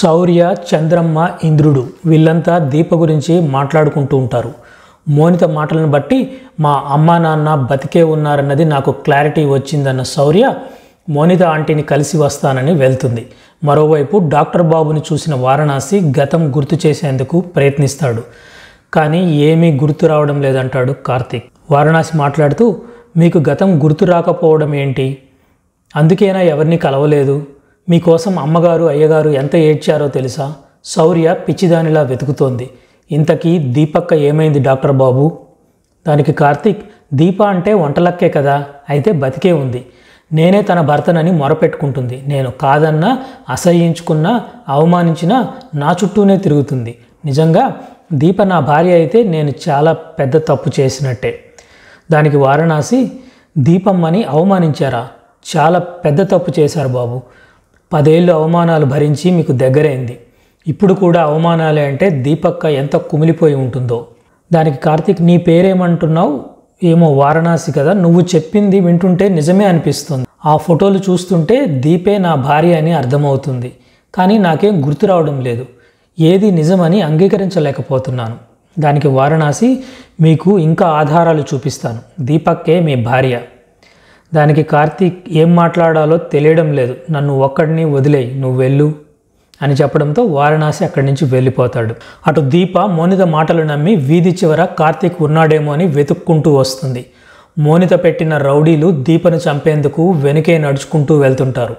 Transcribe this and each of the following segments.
శౌర్య చంద్రమ్మ ఇంద్రుడు వీళ్ళంతా దీప గురించి మాట్లాడుకుంటూ ఉంటారు మోనిత మాటలను బట్టి మా అమ్మ నాన్న బతికే ఉన్నారన్నది నాకు క్లారిటీ వచ్చిందన్న శౌర్య మోనిత ఆంటీని కలిసి వస్తానని వెళ్తుంది మరోవైపు డాక్టర్ బాబుని చూసిన వారణాసి గతం గుర్తు చేసేందుకు ప్రయత్నిస్తాడు కానీ ఏమీ గుర్తు రావడం లేదంటాడు కార్తీక్ వారణాసి మాట్లాడుతూ మీకు గతం గుర్తు రాకపోవడం ఏంటి అందుకేనా ఎవరిని కలవలేదు మీకోసం అమ్మగారు అయ్యగారు ఎంత ఏడ్చారో తెలుసా శౌర్య పిచ్చిదానిలా వెతుకుతోంది ఇంతకీ దీపక్క ఏమైంది డాక్టర్ బాబు దానికి కార్తీక్ దీప అంటే వంటలక్కే కదా అయితే బతికే ఉంది నేనే తన భర్తనని మొరపెట్టుకుంటుంది నేను కాదన్నా అసహ్యించుకున్నా అవమానించినా నా చుట్టూనే తిరుగుతుంది నిజంగా దీప నా భార్య అయితే నేను చాలా పెద్ద తప్పు చేసినట్టే దానికి వారణాసి దీపమ్మని అవమానించారా చాలా పెద్ద తప్పు చేశారు బాబు పదేళ్ళు అవమానాలు భరించి మీకు దగ్గరైంది ఇప్పుడు కూడా అవమానాలే అంటే దీపక్క ఎంత కుమిలిపోయి ఉంటుందో దానికి కార్తీక్ నీ పేరేమంటున్నావు ఏమో వారణాసి కదా నువ్వు చెప్పింది వింటుంటే నిజమే అనిపిస్తుంది ఆ ఫోటోలు చూస్తుంటే దీపే నా భార్య అని అర్థమవుతుంది కానీ నాకేం గుర్తు రావడం లేదు ఏది నిజమని అంగీకరించలేకపోతున్నాను దానికి వారణాసి మీకు ఇంకా ఆధారాలు చూపిస్తాను దీపక్కే మీ భార్య దానికి కార్తీక్ ఏం మాట్లాడాలో తెలియడం లేదు నన్ను ఒక్కడిని వదిలేయి నువ్వు వెళ్ళు అని చెప్పడంతో వారణాసి అక్కడి నుంచి వెళ్ళిపోతాడు అటు దీప మోనిత మాటలు నమ్మి వీధి చివర కార్తీక్ ఉన్నాడేమో అని వెతుక్కుంటూ వస్తుంది మోనిత పెట్టిన రౌడీలు దీపను చంపేందుకు వెనుకే నడుచుకుంటూ వెళ్తుంటారు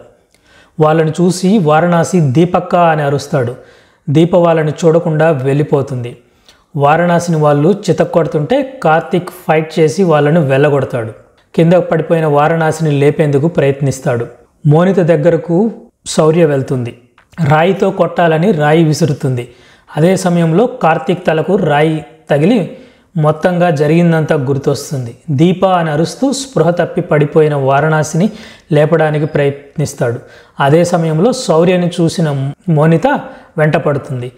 వాళ్ళని చూసి వారణాసి దీపక్క అని అరుస్తాడు దీప వాళ్ళని చూడకుండా వెళ్ళిపోతుంది వారణాసిని వాళ్ళు చితక్కొడుతుంటే కార్తీక్ ఫైట్ చేసి వాళ్ళను వెళ్ళగొడతాడు కింద పడిపోయిన వారణాసిని లేపేందుకు ప్రయత్నిస్తాడు మోనిత దగ్గరకు శౌర్య వెళ్తుంది రాయితో కొట్టాలని రాయి విసురుతుంది అదే సమయంలో కార్తీక్ తలకు రాయి తగిలి మొత్తంగా జరిగిందంతా గుర్తొస్తుంది దీప అని అరుస్తూ స్పృహ తప్పి పడిపోయిన వారణాసిని లేపడానికి ప్రయత్నిస్తాడు అదే సమయంలో శౌర్యని చూసిన మోనిత వెంటపడుతుంది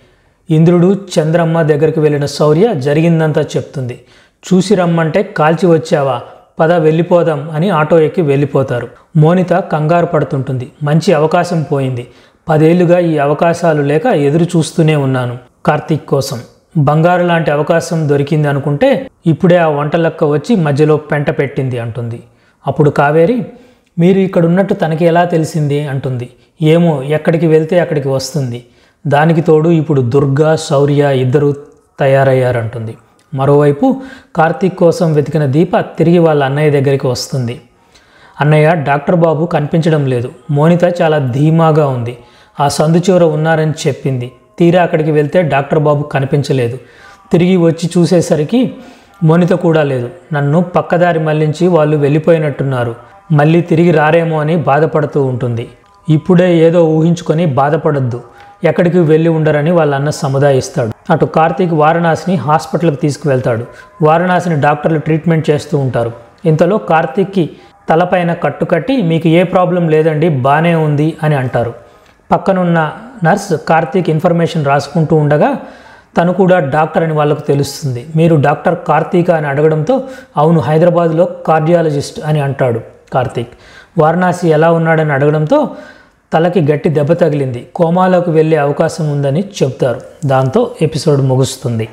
ఇంద్రుడు చంద్రమ్మ దగ్గరికి వెళ్ళిన శౌర్య జరిగిందంతా చెప్తుంది చూసి రమ్మంటే కాల్చి వచ్చావా పద వెళ్ళిపోదాం అని ఆటో ఎక్కి వెళ్ళిపోతారు మోనిత కంగారు పడుతుంటుంది మంచి అవకాశం పోయింది పదేళ్లుగా ఈ అవకాశాలు లేక ఎదురు చూస్తూనే ఉన్నాను కార్తీక్ కోసం బంగారు లాంటి అవకాశం దొరికింది అనుకుంటే ఇప్పుడే ఆ వంటలక్క వచ్చి మధ్యలో పెంట పెట్టింది అంటుంది అప్పుడు కావేరి మీరు ఇక్కడ ఉన్నట్టు తనకి ఎలా తెలిసింది అంటుంది ఏమో ఎక్కడికి వెళ్తే అక్కడికి వస్తుంది దానికి తోడు ఇప్పుడు దుర్గా శౌర్య ఇద్దరు తయారయ్యారంటుంది మరోవైపు కార్తీక్ కోసం వెతికిన దీప తిరిగి వాళ్ళ అన్నయ్య దగ్గరికి వస్తుంది అన్నయ్య డాక్టర్ బాబు కనిపించడం లేదు మోనిత చాలా ధీమాగా ఉంది ఆ సందుచూర చివర ఉన్నారని చెప్పింది తీరా అక్కడికి వెళ్తే డాక్టర్ బాబు కనిపించలేదు తిరిగి వచ్చి చూసేసరికి మోనిత కూడా లేదు నన్ను పక్కదారి మళ్లించి వాళ్ళు వెళ్ళిపోయినట్టున్నారు మళ్ళీ తిరిగి రారేమో అని బాధపడుతూ ఉంటుంది ఇప్పుడే ఏదో ఊహించుకొని బాధపడద్దు ఎక్కడికి వెళ్ళి ఉండరని వాళ్ళ అన్న సముదాయిస్తాడు అటు కార్తీక్ వారణాసిని హాస్పిటల్కి తీసుకువెళ్తాడు వారణాసిని డాక్టర్లు ట్రీట్మెంట్ చేస్తూ ఉంటారు ఇంతలో కార్తీక్కి తలపైన కట్టుకట్టి మీకు ఏ ప్రాబ్లం లేదండి బాగానే ఉంది అని అంటారు పక్కనున్న నర్స్ కార్తీక్ ఇన్ఫర్మేషన్ రాసుకుంటూ ఉండగా తను కూడా డాక్టర్ అని వాళ్ళకు తెలుస్తుంది మీరు డాక్టర్ కార్తీక అని అడగడంతో అవును హైదరాబాద్లో కార్డియాలజిస్ట్ అని అంటాడు కార్తీక్ వారణాసి ఎలా ఉన్నాడని అడగడంతో తలకి గట్టి దెబ్బ తగిలింది కోమాలోకి వెళ్ళే అవకాశం ఉందని చెబుతారు దాంతో ఎపిసోడ్ ముగుస్తుంది